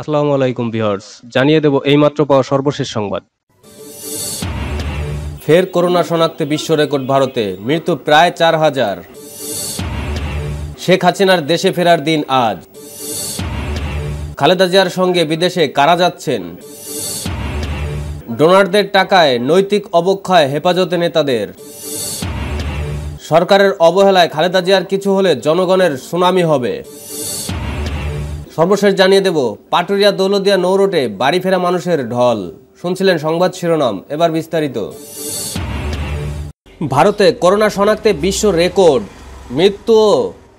আসসালামু আলাইকুম ভিউয়ার্স জানিয়ে দেব এইমাত্র পাওয়া সর্বশেষ সংবাদ ফের করোনা শনাক্তে বিশ্ব রেকর্ড ভারতে মৃত্যু প্রায় চার হাজার শেখ হাসিনার দেশে ফেরার দিন আজ খালেদা জিয়ার সঙ্গে বিদেশে কারা যাচ্ছেন ডোনারদের টাকায় নৈতিক অবক্ষয় হেফাজতে নেতাদের সরকারের অবহেলায় খালেদা জিয়ার কিছু হলে জনগণের সুনামি হবে সর্বশেষ জানিয়ে দেব পাটুরিয়া দৌলদিয়া নৌরোটে বাড়ি ফেরা মানুষের ঢল শুনছিলেন সংবাদ শিরোনাম এবার বিস্তারিত ভারতে করোনা শনাক্তে বিশ্ব রেকর্ড মৃত্যু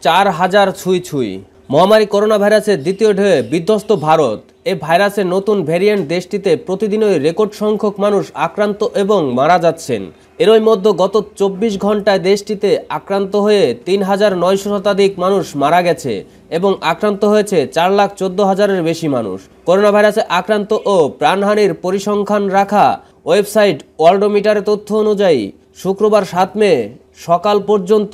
চার হাজার ছুঁই ছুঁই মহামারী করোনা ভাইরাসের দ্বিতীয় ঢেউয়ে বিধ্বস্ত ভারত এ ভাইরাসের নতুন ভ্যারিয়েন্ট দেশটিতে প্রতিদিনই রেকর্ড সংখ্যক মানুষ আক্রান্ত এবং মারা যাচ্ছেন এরই মধ্যে গত চব্বিশ ঘন্টায় দেশটিতে আক্রান্ত হয়ে তিন হাজার নয়শো শতাধিক মানুষ মারা গেছে এবং আক্রান্ত হয়েছে চার লাখ চোদ্দ হাজারের বেশি মানুষ করোনা ভাইরাসে আক্রান্ত ও প্রাণহানির পরিসংখ্যান রাখা ওয়েবসাইট ওয়ার্ল্ডোমিটারের তথ্য অনুযায়ী শুক্রবার সাত মে সকাল পর্যন্ত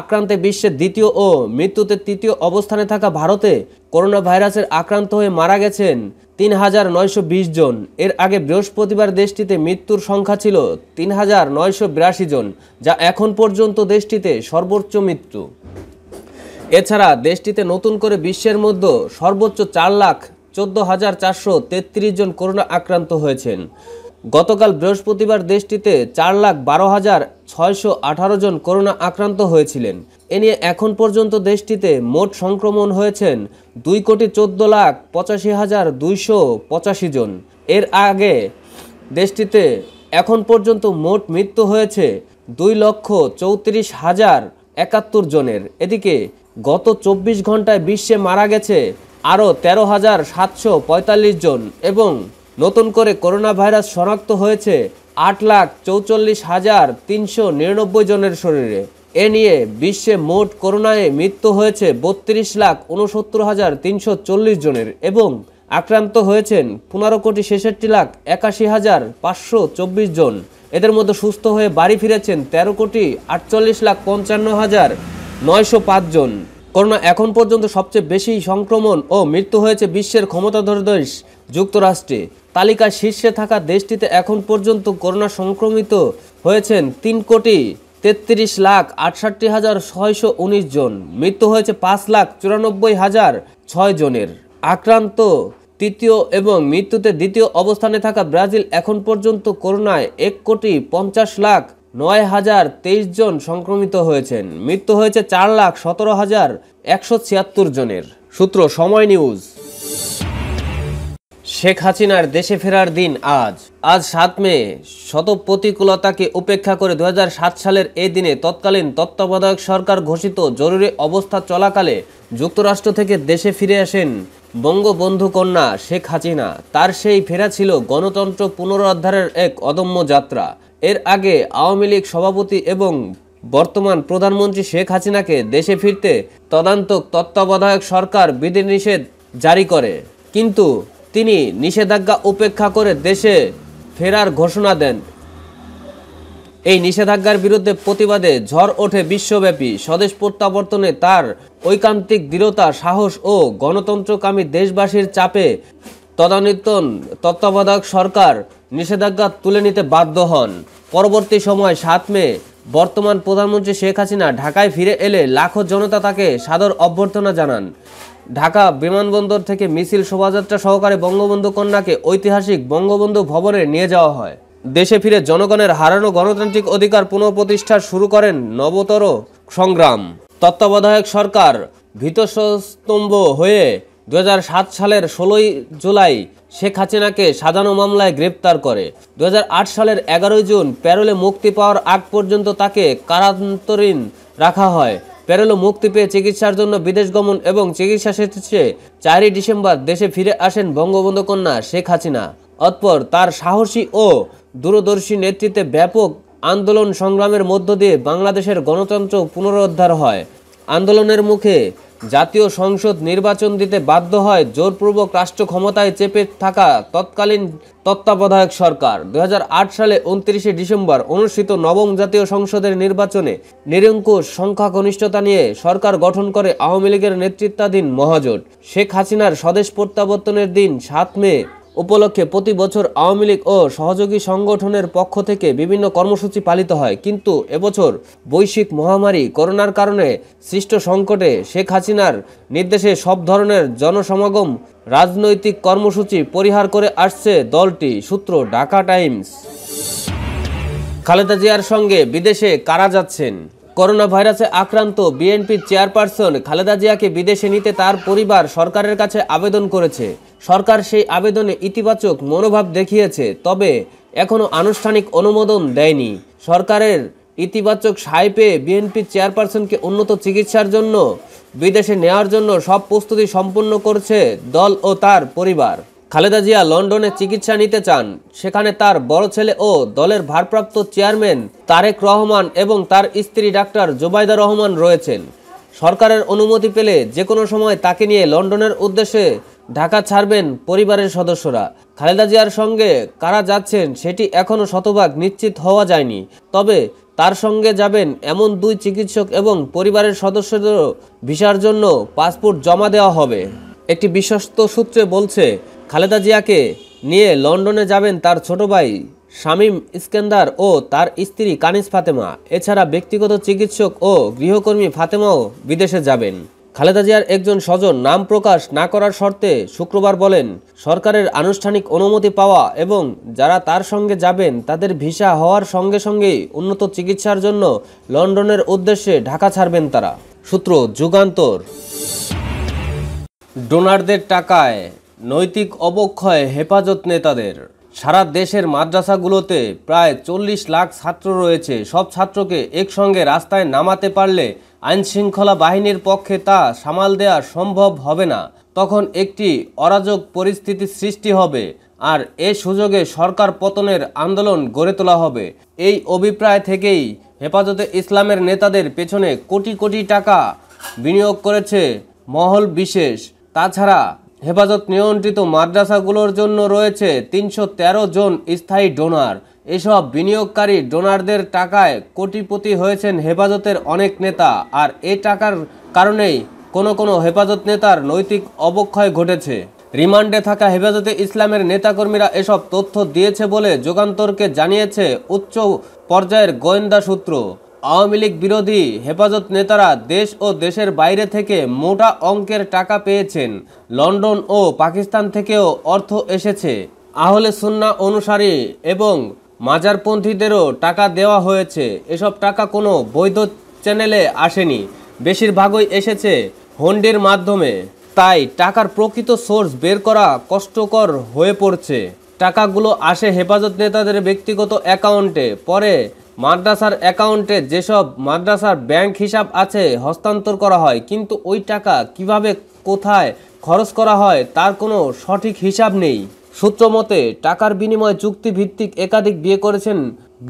আক্রান্তে বিশ্বের দ্বিতীয় ও মৃত্যুতে তৃতীয় অবস্থানে থাকা ভারতে করোনা ভাইরাসের আক্রান্ত হয়ে মারা গেছেন তিন হাজার নয়শো বিশ জন এর আগে বৃহস্পতিবার দেশটিতে মৃত্যুর সংখ্যা ছিল তিন হাজার নয়শো বিরাশি জন যা এখন পর্যন্ত দেশটিতে সর্বোচ্চ মৃত্যু এছাড়া দেশটিতে নতুন করে বিশ্বের মধ্যে সর্বোচ্চ চার লাখ চোদ্দ হাজার চারশো তেত্রিশ জন করোনা আক্রান্ত হয়েছেন গতকাল বৃহস্পতিবার দেশটিতে চার লাখ বারো হাজার ছয়শো আঠারো জন করোনা আক্রান্ত হয়েছিলেন এ নিয়ে এখন পর্যন্ত দেশটিতে মোট সংক্রমণ হয়েছেন দুই কোটি চোদ্দ লাখ পঁচাশি হাজার দুইশো পঁচাশি জন এর আগে দেশটিতে এখন পর্যন্ত মোট মৃত্যু হয়েছে দুই লক্ষ চৌত্রিশ হাজার একাত্তর জনের এদিকে গত চব্বিশ ঘন্টায় বিশ্বে মারা গেছে আরও তেরো হাজার সাতশো পঁয়তাল্লিশ জন এবং নতুন করে করোনা ভাইরাস শনাক্ত হয়েছে আট লাখ চৌচল্লিশ হাজার তিনশো নিরানব্বই জনের শরীরে এ নিয়ে বিশ্বে মোট করোনায় মৃত্যু হয়েছে বত্রিশ লাখ উনসত্তর হাজার তিনশো চল্লিশ জনের এবং আক্রান্ত হয়েছেন পনেরো কোটি ছেষট্টি লাখ একাশি হাজার পাঁচশো চব্বিশ জন এদের মধ্যে সুস্থ হয়ে বাড়ি ফিরেছেন তেরো কোটি আটচল্লিশ লাখ পঞ্চান্ন হাজার নয়শো পাঁচ জন করোনা এখন পর্যন্ত সবচেয়ে বেশি সংক্রমণ ও মৃত্যু হয়েছে বিশ্বের ক্ষমতাধর দেশ যুক্তরাষ্ট্রে তালিকার শীর্ষে থাকা দেশটিতে এখন পর্যন্ত করোনা সংক্রমিত হয়েছেন তিন কোটি তেত্রিশ লাখ আটষট্টি হাজার ছয়শো উনিশ জন মৃত্যু হয়েছে পাঁচ লাখ চুরানব্বই হাজার ছয় জনের আক্রান্ত তৃতীয় এবং মৃত্যুতে দ্বিতীয় অবস্থানে থাকা ব্রাজিল এখন পর্যন্ত করোনায় এক কোটি পঞ্চাশ লাখ নয় হাজার তেইশ জন সংক্রমিত হয়েছেন মৃত্যু হয়েছে চার লাখ সতেরো হাজার একশো ছিয়াত্তর জনের সূত্র সময় নিউজ শেখ হাসিনার দেশে ফেরার দিন আজ আজ সাত মে শত প্রতিকূলতাকে উপেক্ষা করে দু সালের এই দিনে তৎকালীন তত্ত্বাবধায়ক সরকার ঘোষিত জরুরি অবস্থা চলাকালে যুক্তরাষ্ট্র থেকে দেশে ফিরে আসেন বঙ্গবন্ধু কন্যা শেখ হাসিনা তার সেই ফেরা ছিল গণতন্ত্র পুনরুদ্ধারের এক অদম্য যাত্রা এর আগে আওয়ামী লীগ সভাপতি এবং বর্তমান প্রধানমন্ত্রী শেখ হাসিনাকে দেশে ফিরতে তদান্তক তত্ত্বাবধায়ক সরকার বিধিনিষেধ জারি করে কিন্তু তিনি নিষেধাজ্ঞা উপেক্ষা করে দেশে ফেরার ঘোষণা দেন এই নিষেধাজ্ঞার বিরুদ্ধে প্রতিবাদে ঝড় ওঠে বিশ্বব্যাপী স্বদেশ প্রত্যাবর্তনে তার ঐকান্তিক দৃঢ়তা সাহস ও গণতন্ত্রকামী দেশবাসীর চাপে তদানীতন তত্ত্বাবধায়ক সরকার নিষেধাজ্ঞা তুলে নিতে বাধ্য হন পরবর্তী সময় সাত মে বর্তমান প্রধানমন্ত্রী শেখ হাসিনা ঢাকায় ফিরে এলে লাখো জনতা তাকে সাদর অভ্যর্থনা জানান ঢাকা বিমানবন্দর থেকে মিছিল শোভাযাত্রা সহকারে বঙ্গবন্ধু কন্যাকে ঐতিহাসিক বঙ্গবন্ধু ভবনে নিয়ে যাওয়া হয় দেশে ফিরে জনগণের হারানো গণতান্ত্রিক অধিকার পুনঃপ্রতিষ্ঠা শুরু করেন নবতর সংগ্রাম তত্ত্বাবধায়ক সরকার ভীতস্তম্ভ হয়ে দু সালের ষোলোই জুলাই শেখ হাসিনাকে সাজানো মামলায় গ্রেপ্তার করে দু সালের এগারোই জুন প্যারোলে মুক্তি পাওয়ার আগ পর্যন্ত তাকে কারান্তরীণ রাখা হয় প্যারেলো মুক্তি পেয়ে চিকিৎসার জন্য বিদেশ গমন এবং চিকিৎসা শেষে চারই ডিসেম্বর দেশে ফিরে আসেন বঙ্গবন্ধু কন্যা শেখ হাসিনা অতপর তার সাহসী ও দূরদর্শী নেতৃত্বে ব্যাপক আন্দোলন সংগ্রামের মধ্য দিয়ে বাংলাদেশের গণতন্ত্র পুনরুদ্ধার হয় আন্দোলনের মুখে জাতীয় সংসদ নির্বাচন দিতে বাধ্য হয় জোরপূর্বক রাষ্ট্র ক্ষমতায় চেপে থাকা তৎকালীন তত্ত্বাবধায়ক সরকার দু সালে উনত্রিশে ডিসেম্বর অনুষ্ঠিত নবম জাতীয় সংসদের নির্বাচনে নিরঙ্কুশ সংখ্যা কনিষ্ঠতা নিয়ে সরকার গঠন করে আওয়ামী লীগের নেতৃত্বাধীন মহাজোট শেখ হাসিনার স্বদেশ প্রত্যাবর্তনের দিন সাত মে উপলক্ষে প্রতি বছর আওয়ামী লীগ ও সহযোগী সংগঠনের পক্ষ থেকে বিভিন্ন কর্মসূচি পালিত হয় কিন্তু এবছর বৈশ্বিক মহামারী করোনার কারণে সৃষ্ট সংকটে শেখ হাসিনার নির্দেশে সব ধরনের জনসমাগম রাজনৈতিক কর্মসূচি পরিহার করে আসছে দলটি সূত্র ঢাকা টাইমস খালেদা জিয়ার সঙ্গে বিদেশে কারা যাচ্ছেন করোনা ভাইরাসে আক্রান্ত বিএনপির চেয়ারপারসন খালেদা জিয়াকে বিদেশে নিতে তার পরিবার সরকারের কাছে আবেদন করেছে সরকার সেই আবেদনে ইতিবাচক মনোভাব দেখিয়েছে তবে এখনও আনুষ্ঠানিক অনুমোদন দেয়নি সরকারের ইতিবাচক সায় পেয়ে বিএনপির চেয়ারপারসনকে উন্নত চিকিৎসার জন্য বিদেশে নেওয়ার জন্য সব প্রস্তুতি সম্পন্ন করছে দল ও তার পরিবার খালেদা জিয়া লন্ডনে চিকিৎসা নিতে চান সেখানে তার বড় ছেলে ও দলের ভারপ্রাপ্ত চেয়ারম্যান তারেক রহমান এবং তার স্ত্রী ডাক্তার জোবাইদা রহমান রয়েছেন সরকারের অনুমতি পেলে যে কোনো সময় তাকে নিয়ে লন্ডনের উদ্দেশ্যে ঢাকা ছাড়বেন পরিবারের সদস্যরা খালেদা জিয়ার সঙ্গে কারা যাচ্ছেন সেটি এখনও শতভাগ নিশ্চিত হওয়া যায়নি তবে তার সঙ্গে যাবেন এমন দুই চিকিৎসক এবং পরিবারের সদস্যদেরও ভিসার জন্য পাসপোর্ট জমা দেওয়া হবে একটি বিশ্বস্ত সূত্রে বলছে খালেদা জিয়াকে নিয়ে লন্ডনে যাবেন তার ছোট ভাই শামীম ইস্কেন্দার ও তার স্ত্রী কানিস ফাতেমা এছাড়া ব্যক্তিগত চিকিৎসক ও গৃহকর্মী ফাতেমাও বিদেশে যাবেন খালেদা জিয়ার একজন স্বজন নাম প্রকাশ না করার শর্তে শুক্রবার বলেন সরকারের আনুষ্ঠানিক অনুমতি পাওয়া এবং যারা তার সঙ্গে যাবেন তাদের ভিসা হওয়ার সঙ্গে সঙ্গেই উন্নত চিকিৎসার জন্য লন্ডনের উদ্দেশ্যে ঢাকা ছাড়বেন তারা সূত্র যুগান্তর ডোনারদের টাকায় নৈতিক অবক্ষয় হেফাজত নেতাদের সারা দেশের মাদ্রাসাগুলোতে প্রায় চল্লিশ লাখ ছাত্র রয়েছে সব ছাত্রকে একসঙ্গে রাস্তায় নামাতে পারলে আইনশৃঙ্খলা বাহিনীর পক্ষে তা সামাল দেওয়া সম্ভব হবে না তখন একটি অরাজক পরিস্থিতি সৃষ্টি হবে আর এ সুযোগে সরকার পতনের আন্দোলন গড়ে তোলা হবে এই অভিপ্রায় থেকেই হেফাজতে ইসলামের নেতাদের পেছনে কোটি কোটি টাকা বিনিয়োগ করেছে মহল বিশেষ তাছাড়া হেফাজত নিয়ন্ত্রিত মাদ্রাসাগুলোর জন্য রয়েছে তিনশো জন স্থায়ী ডোনার এসব বিনিয়োগকারী ডোনারদের টাকায় কোটিপতি হয়েছেন হেফাজতের অনেক নেতা আর এ টাকার কারণেই কোনো কোনো হেফাজত নেতার নৈতিক অবক্ষয় ঘটেছে রিমান্ডে থাকা হেফাজতে ইসলামের নেতাকর্মীরা এসব তথ্য দিয়েছে বলে যোগান্তরকে জানিয়েছে উচ্চ পর্যায়ের গোয়েন্দা সূত্র আওয়ামী লীগ বিরোধী হেফাজত নেতারা দেশ ও দেশের বাইরে থেকে মোটা অঙ্কের টাকা পেয়েছেন লন্ডন ও পাকিস্তান থেকেও অর্থ এসেছে আহলে সুন্না অনুসারী এবং মাজারপন্থীদেরও টাকা দেওয়া হয়েছে এসব টাকা কোনো বৈধ চ্যানেলে আসেনি বেশিরভাগই এসেছে হন্ডির মাধ্যমে তাই টাকার প্রকৃত সোর্স বের করা কষ্টকর হয়ে পড়ছে টাকাগুলো আসে হেফাজত নেতাদের ব্যক্তিগত অ্যাকাউন্টে পরে মাদ্রাসার অ্যাকাউন্টে যেসব মাদ্রাসার ব্যাংক হিসাব আছে হস্তান্তর করা হয় কিন্তু ওই টাকা কিভাবে কোথায় খরচ করা হয় তার কোনো সঠিক হিসাব নেই সূত্র মতে টাকার বিনিময়ে চুক্তিভিত্তিক একাধিক বিয়ে করেছেন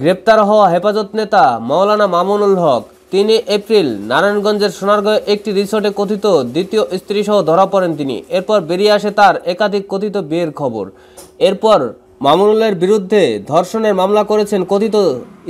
গ্রেপ্তার হওয়া হেফাজত নেতা মাওলানা মামুনুল হক তিনি এপ্রিল নারায়ণগঞ্জের সোনারগঞ্জ একটি রিসোর্টে কথিত দ্বিতীয় স্ত্রীসহ ধরা পড়েন তিনি এরপর বেরিয়ে আসে তার একাধিক কথিত বিয়ের খবর এরপর মামুনুলের বিরুদ্ধে ধর্ষণের মামলা করেছেন কথিত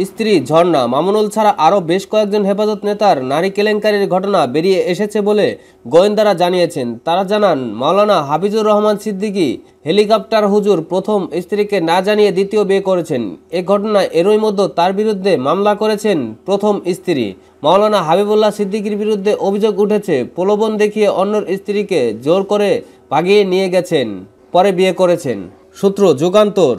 স্ত্রী ঝর্ণা মামুনুল ছাড়া আরও বেশ কয়েকজন হেফাজত নেতার নারী কেলেঙ্কারির ঘটনা বেরিয়ে এসেছে বলে গোয়েন্দারা জানিয়েছেন তারা জানান মাওলানা হাফিজুর রহমান সিদ্দিকি হেলিকপ্টার হুজুর প্রথম স্ত্রীকে না জানিয়ে দ্বিতীয় বিয়ে করেছেন এ ঘটনায় এরই মধ্যে তার বিরুদ্ধে মামলা করেছেন প্রথম স্ত্রী মাওলানা হাবিবুল্লাহ সিদ্দিকির বিরুদ্ধে অভিযোগ উঠেছে প্রলোভন দেখিয়ে অন্যর স্ত্রীকে জোর করে ভাগিয়ে নিয়ে গেছেন পরে বিয়ে করেছেন সূত্র যুগান্তর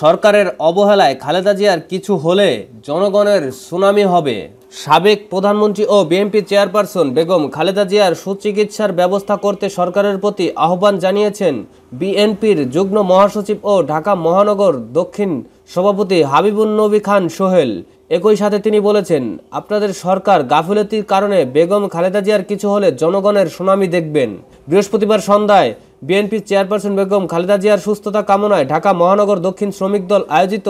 সরকারের অবহেলায় খালেদা জিয়ার কিছু হলে জনগণের সুনামি হবে সাবেক প্রধানমন্ত্রী ও বিএনপি চেয়ারপারসন বেগম খালেদা জিয়ার সুচিকিৎসার ব্যবস্থা করতে সরকারের প্রতি আহ্বান জানিয়েছেন বিএনপির যুগ্ম মহাসচিব ও ঢাকা মহানগর দক্ষিণ সভাপতি হাবিবুল নবী খান সোহেল একই সাথে তিনি বলেছেন আপনাদের সরকার গাফিলতির কারণে বেগম খালেদা জিয়ার কিছু হলে জনগণের সুনামি দেখবেন বৃহস্পতিবার সন্ধ্যায় বিএনপি চেয়ারপারসন বেগম খালেদা জিয়ার সুস্থতা কামনায় ঢাকা মহানগর দক্ষিণ শ্রমিক দল আয়োজিত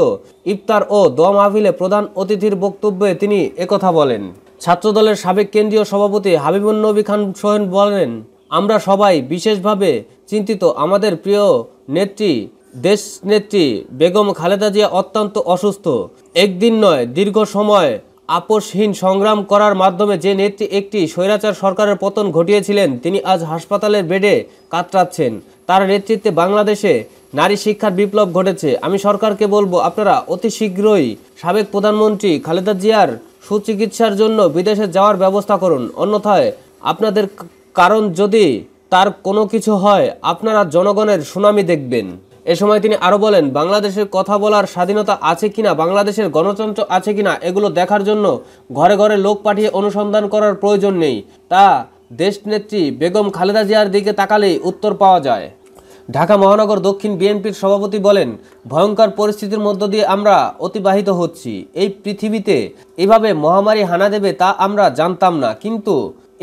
ইফতার ও দোয়া মাহফিলে প্রধান অতিথির বক্তব্যে তিনি একথা বলেন ছাত্রদলের সাবেক কেন্দ্রীয় সভাপতি হাবিবুল নবী খান সোহেন বলেন আমরা সবাই বিশেষভাবে চিন্তিত আমাদের প্রিয় নেত্রী দেশ নেত্রী বেগম খালেদা জিয়া অত্যন্ত অসুস্থ একদিন নয় দীর্ঘ সময় আপোষহীন সংগ্রাম করার মাধ্যমে যে নেত্রী একটি স্বৈরাচার সরকারের পতন ঘটিয়েছিলেন তিনি আজ হাসপাতালের বেডে কাতরাচ্ছেন তার নেতৃত্বে বাংলাদেশে নারী শিক্ষার বিপ্লব ঘটেছে আমি সরকারকে বলবো আপনারা অতি শীঘ্রই সাবেক প্রধানমন্ত্রী খালেদা জিয়ার সুচিকিৎসার জন্য বিদেশে যাওয়ার ব্যবস্থা করুন অন্যথায় আপনাদের কারণ যদি তার কোনো কিছু হয় আপনারা জনগণের সুনামি দেখবেন এ সময় তিনি আরও বলেন বাংলাদেশের কথা বলার স্বাধীনতা আছে কিনা বাংলাদেশের গণতন্ত্র আছে কিনা এগুলো দেখার জন্য ঘরে ঘরে লোক পাঠিয়ে অনুসন্ধান করার প্রয়োজন নেই তা দেশনেত্রী বেগম খালেদা জিয়ার দিকে তাকালেই উত্তর পাওয়া যায় ঢাকা মহানগর দক্ষিণ বিএনপির সভাপতি বলেন ভয়ঙ্কর পরিস্থিতির মধ্য দিয়ে আমরা অতিবাহিত হচ্ছি এই পৃথিবীতে এভাবে মহামারী হানা দেবে তা আমরা জানতাম না কিন্তু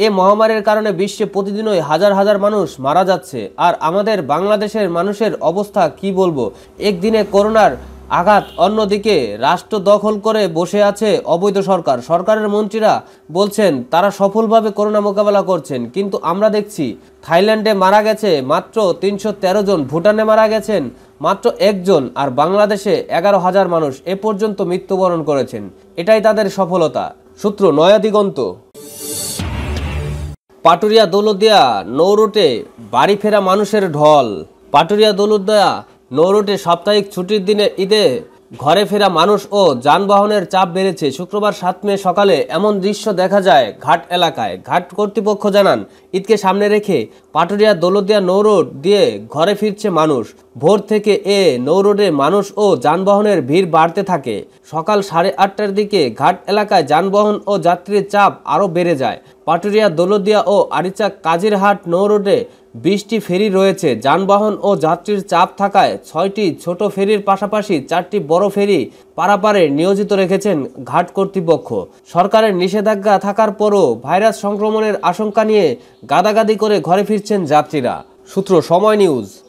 এ মহামারীর কারণে বিশ্বে প্রতিদিনই হাজার হাজার মানুষ মারা যাচ্ছে আর আমাদের বাংলাদেশের মানুষের অবস্থা কি বলবো একদিনে করোনার আঘাত অন্যদিকে রাষ্ট্র দখল করে বসে আছে অবৈধ সরকার সরকারের মন্ত্রীরা বলছেন তারা সফলভাবে করোনা মোকাবেলা করছেন কিন্তু আমরা দেখছি থাইল্যান্ডে মারা গেছে মাত্র তিনশো জন ভুটানে মারা গেছেন মাত্র একজন আর বাংলাদেশে এগারো হাজার মানুষ এ পর্যন্ত মৃত্যুবরণ করেছেন এটাই তাদের সফলতা সূত্র নয়া দিগন্ত পাটুরিয়া দৌলদিয়া নৌরোটে বাড়ি ফেরা মানুষের ঢল পাটুরিয়া দৌলদিয়া নৌরোটে সাপ্তাহিক ছুটির দিনে ঈদে ঘরে ফেরা মানুষ ও যানবাহনের চাপ বেড়েছে শুক্রবার সাত মে সকালে এমন দৃশ্য দেখা যায় ঘাট এলাকায় ঘাট কর্তৃপক্ষ জানান ঈদকে সামনে রেখে পাটুরিয়া দৌলদিয়া নৌরোড দিয়ে ঘরে ফিরছে মানুষ ভোর থেকে এ নৌরোডে মানুষ ও যানবাহনের ভিড় বাড়তে থাকে সকাল সাড়ে আটটার দিকে ঘাট এলাকায় যানবাহন ও যাত্রীর চাপ আরও বেড়ে যায় পাটুরিয়া দোলদিয়া ও আরিচা কাজিরহাট নৌরোডে বিশটি ফেরি রয়েছে যানবাহন ও যাত্রীর চাপ থাকায় ছয়টি ছোট ফেরির পাশাপাশি চারটি বড় ফেরি পারাপারে নিয়োজিত রেখেছেন ঘাট কর্তৃপক্ষ সরকারের নিষেধাজ্ঞা থাকার পরও ভাইরাস সংক্রমণের আশঙ্কা নিয়ে গাদাগাদি করে ঘরে ফিরছেন যাত্রীরা সূত্র সময় নিউজ